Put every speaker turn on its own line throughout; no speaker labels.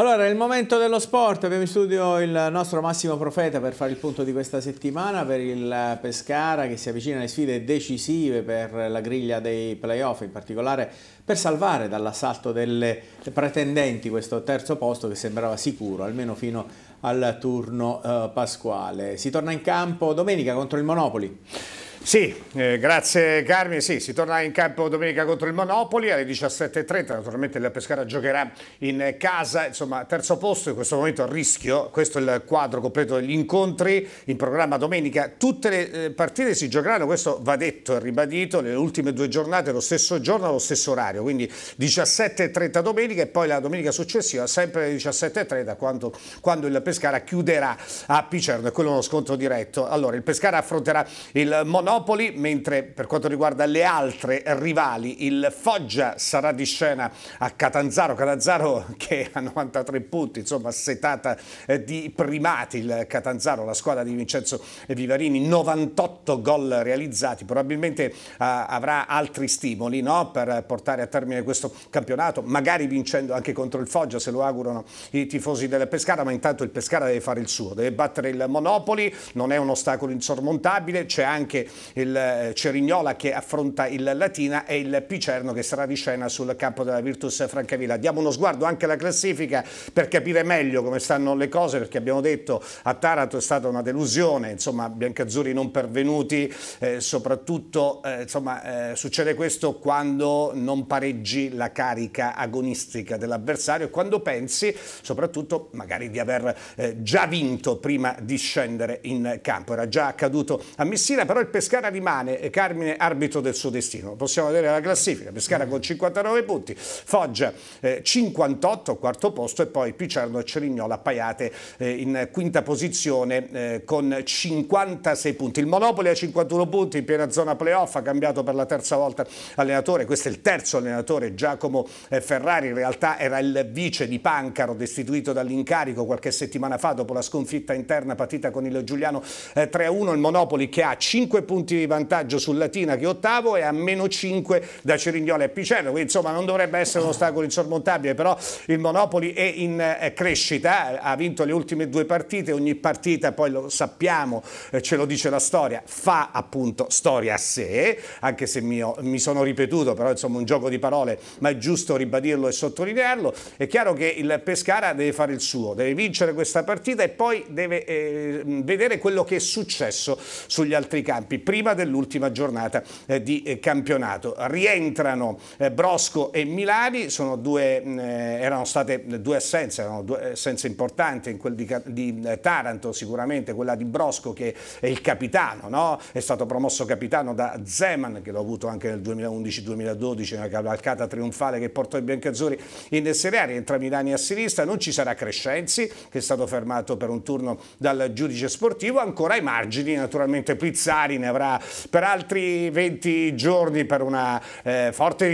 Allora, è il momento dello sport. Abbiamo in studio il nostro Massimo Profeta per fare il punto di questa settimana per il Pescara che si avvicina alle sfide decisive per la griglia dei playoff, in particolare per salvare dall'assalto delle pretendenti questo terzo posto che sembrava sicuro, almeno fino al turno eh, pasquale. Si torna
in campo domenica contro il Monopoli. Sì, eh, grazie Carmine. Sì, si torna in campo domenica contro il Monopoli alle 17.30. Naturalmente la Pescara giocherà in casa, insomma, terzo posto in questo momento a rischio. Questo è il quadro completo degli incontri in programma domenica. Tutte le eh, partite si giocheranno, questo va detto e ribadito, nelle ultime due giornate, lo stesso giorno, allo stesso orario. Quindi 17.30 domenica e poi la domenica successiva, sempre alle 17.30, quando, quando il Pescara chiuderà a Picerno. E quello è uno scontro diretto. Allora, il Pescara affronterà il Monopoli Monopoli, mentre per quanto riguarda le altre rivali il Foggia sarà di scena a Catanzaro, Catanzaro che ha 93 punti, insomma setata eh, di primati il Catanzaro, la squadra di Vincenzo Vivarini, 98 gol realizzati, probabilmente eh, avrà altri stimoli no? per portare a termine questo campionato, magari vincendo anche contro il Foggia se lo augurano i tifosi del Pescara, ma intanto il Pescara deve fare il suo, deve battere il Monopoli, non è un ostacolo insormontabile, c'è anche il eh, Cerignola che affronta il Latina e il Picerno che sarà di scena sul campo della Virtus Francavilla. Diamo uno sguardo anche alla classifica per capire meglio come stanno le cose perché abbiamo detto a Taranto è stata una delusione, insomma Biancazzurri non pervenuti, eh, soprattutto eh, insomma, eh, succede questo quando non pareggi la carica agonistica dell'avversario e quando pensi soprattutto magari di aver eh, già vinto prima di scendere in campo. Era già accaduto a Messina, però il pescatore Pescara rimane, eh, Carmine, arbitro del suo destino. Possiamo vedere la classifica, Pescara con 59 punti, Foggia eh, 58, quarto posto, e poi Picciardo e Cerignola appaiate eh, in quinta posizione eh, con 56 punti. Il Monopoli a 51 punti, in piena zona playoff, ha cambiato per la terza volta allenatore, questo è il terzo allenatore, Giacomo eh, Ferrari, in realtà era il vice di Pancaro, destituito dall'incarico qualche settimana fa dopo la sconfitta interna partita con il Giuliano 3-1, eh, il Monopoli che ha 5 punti punti di vantaggio su Latina che è ottavo e a meno 5 da Cerignola e Picello, quindi insomma non dovrebbe essere un ostacolo insormontabile, però il Monopoli è in eh, crescita, ha vinto le ultime due partite, ogni partita poi lo sappiamo, eh, ce lo dice la storia, fa appunto storia a sé, anche se mio, mi sono ripetuto, però insomma un gioco di parole, ma è giusto ribadirlo e sottolinearlo, è chiaro che il Pescara deve fare il suo, deve vincere questa partita e poi deve eh, vedere quello che è successo sugli altri campi prima dell'ultima giornata eh, di eh, campionato. Rientrano eh, Brosco e Milani, due, mm, erano state due assenze, erano due assenze importanti in quel di, di, Taranto sicuramente, quella di Brosco che è il capitano, no? è stato promosso capitano da Zeman che l'ho avuto anche nel 2011-2012, una cavalcata trionfale che portò i biancazzurri in Serie A, rientra Milani a sinistra, non ci sarà Crescenzi che è stato fermato per un turno dal giudice sportivo, ancora ai margini naturalmente Pizzari ne avrà avrà per altri 20 giorni per una eh, forte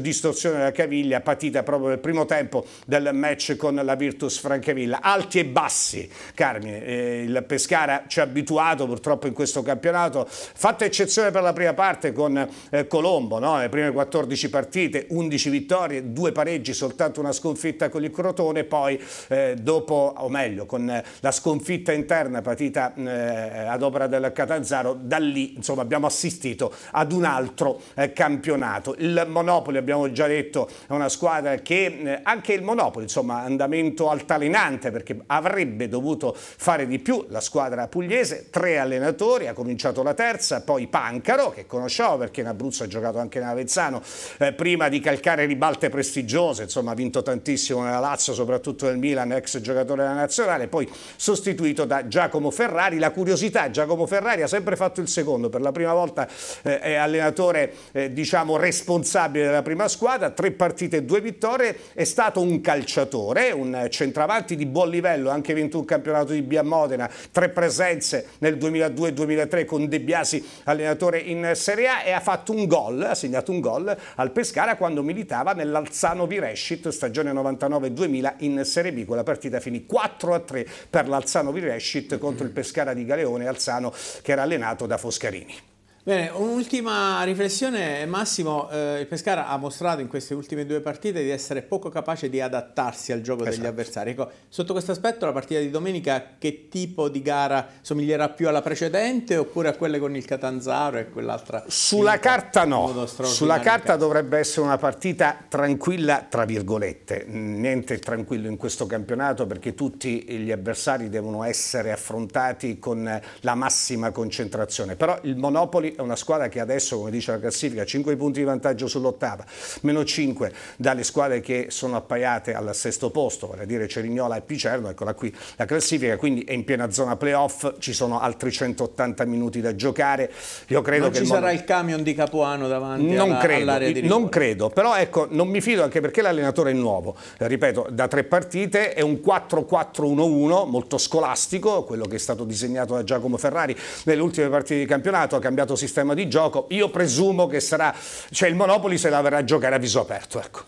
distorsione della caviglia patita proprio nel primo tempo del match con la Virtus Francavilla. Alti e bassi, Carmine, eh, il Pescara ci ha abituato purtroppo in questo campionato, fatta eccezione per la prima parte con eh, Colombo, no? le prime 14 partite, 11 vittorie, due pareggi, soltanto una sconfitta con il Crotone, poi eh, dopo, o meglio, con la sconfitta interna patita eh, ad opera del Catanzaro, da lì insomma, abbiamo assistito ad un altro eh, campionato. Il Monopoli, abbiamo già detto, è una squadra che eh, anche il Monopoli, insomma, andamento altalenante perché avrebbe dovuto fare di più la squadra pugliese, tre allenatori, ha cominciato la terza, poi Pancaro che conosciamo perché in Abruzzo ha giocato anche in Avezzano, eh, prima di calcare ribalte prestigiose, insomma, ha vinto tantissimo nella Lazio, soprattutto nel Milan, ex giocatore della nazionale, poi sostituito da Giacomo Ferrari, la curiosità Giacomo Ferrari ha sempre fatto il secondo secondo, per la prima volta eh, è allenatore eh, diciamo responsabile della prima squadra, tre partite e due vittorie, è stato un calciatore, un centravanti di buon livello, anche vinto un campionato di Bia Modena, tre presenze nel 2002-2003 con De Biasi allenatore in Serie A e ha fatto un gol, ha segnato un gol al Pescara quando militava nell'Alzano Virescit stagione 99-2000 in Serie B, quella partita finì 4-3 per l'Alzano Virescit contro il Pescara di Galeone, Alzano che era allenato da Fosca. Scarini.
Bene, un'ultima riflessione, Massimo, eh, il Pescara ha mostrato in queste ultime due partite di essere poco capace di adattarsi al gioco esatto. degli avversari. Ecco, sotto questo aspetto la partita di domenica che tipo di gara somiglierà più alla precedente oppure a quelle con il Catanzaro e quell'altra? Sulla carta no, sulla carta
dovrebbe essere una partita tranquilla tra virgolette, niente tranquillo in questo campionato perché tutti gli avversari devono essere affrontati con la massima concentrazione, però il Monopoli è una squadra che adesso, come dice la classifica, 5 punti di vantaggio sull'ottava, meno 5 dalle squadre che sono appaiate al sesto posto, vale a dire Cerignola e Picerno, eccola qui la classifica, quindi è in piena zona playoff, ci sono altri 180 minuti da giocare. Io credo non che ci il modo... sarà il camion di Capuano davanti non alla, credo, all'area di rigore. Non credo, però ecco, non mi fido anche perché l'allenatore è nuovo, ripeto, da tre partite è un 4-4-1-1 molto scolastico, quello che è stato disegnato da Giacomo Ferrari nelle ultime partite di campionato, ha cambiato sistema di gioco, io presumo che sarà, cioè il Monopoli se la verrà a giocare a viso aperto. Ecco.